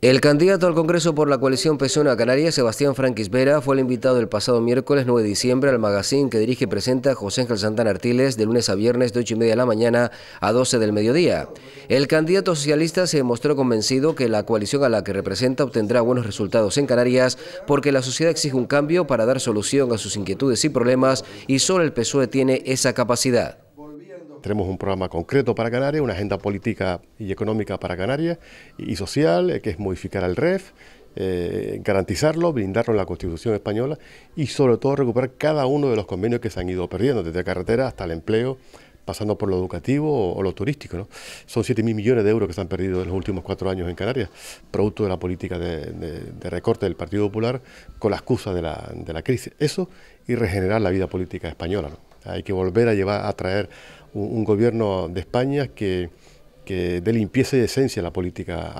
el candidato al Congreso por la coalición Pesona Canarias, Sebastián Franquis Vera, fue el invitado el pasado miércoles 9 de diciembre al magazine que dirige y presenta José Ángel Santana Artiles de lunes a viernes de 8 y media de la mañana a 12 del mediodía. El candidato socialista se mostró convencido que la coalición a la que representa obtendrá buenos resultados en Canarias porque la sociedad exige un cambio para dar solución a sus inquietudes y problemas y solo el PSOE tiene esa capacidad. Tenemos un programa concreto para Canarias, una agenda política y económica para Canarias y social, eh, que es modificar el REF, eh, garantizarlo, brindarlo en la Constitución española y sobre todo recuperar cada uno de los convenios que se han ido perdiendo, desde carretera hasta el empleo, pasando por lo educativo o, lo turístico. ¿no? Son 7.000 millones de euros que se han perdido en los últimos cuatro años en Canarias, producto de la política de, recorte del Partido Popular con la excusa de la, de la, crisis. Eso y regenerar la vida política española. ¿no? Hay que volver a llevar a traer un, un gobierno de España que que de limpieza y esencia a la política,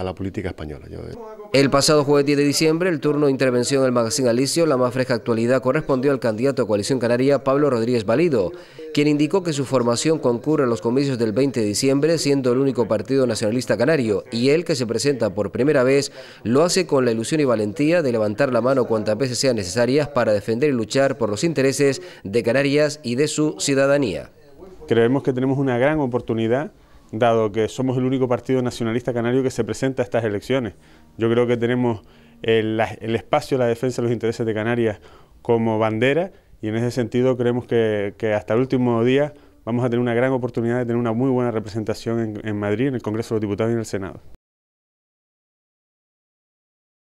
española. Eh, el pasado jueves 10 de diciembre, el turno de intervención del magazine Alicio, la más fresca actualidad, correspondió al candidato a Coalición Canaria, Pablo Rodríguez Valido, quien indicó que su formación concurre a los comicios del 20 de diciembre, siendo el único partido nacionalista canario, y él, que se presenta por primera vez, lo hace con la ilusión y valentía de levantar la mano cuantas veces sean necesarias para defender y luchar por los intereses de Canarias y de su ciudadanía. Creemos que tenemos una gran oportunidad dado que somos el único partido nacionalista canario que se presenta a estas elecciones. Yo creo que tenemos el, espacio espacio, la defensa de los intereses de Canarias como bandera y en ese sentido creemos que, hasta el último día vamos a tener una gran oportunidad de tener una muy buena representación en, en Madrid, en el Congreso de los Diputados y en el Senado.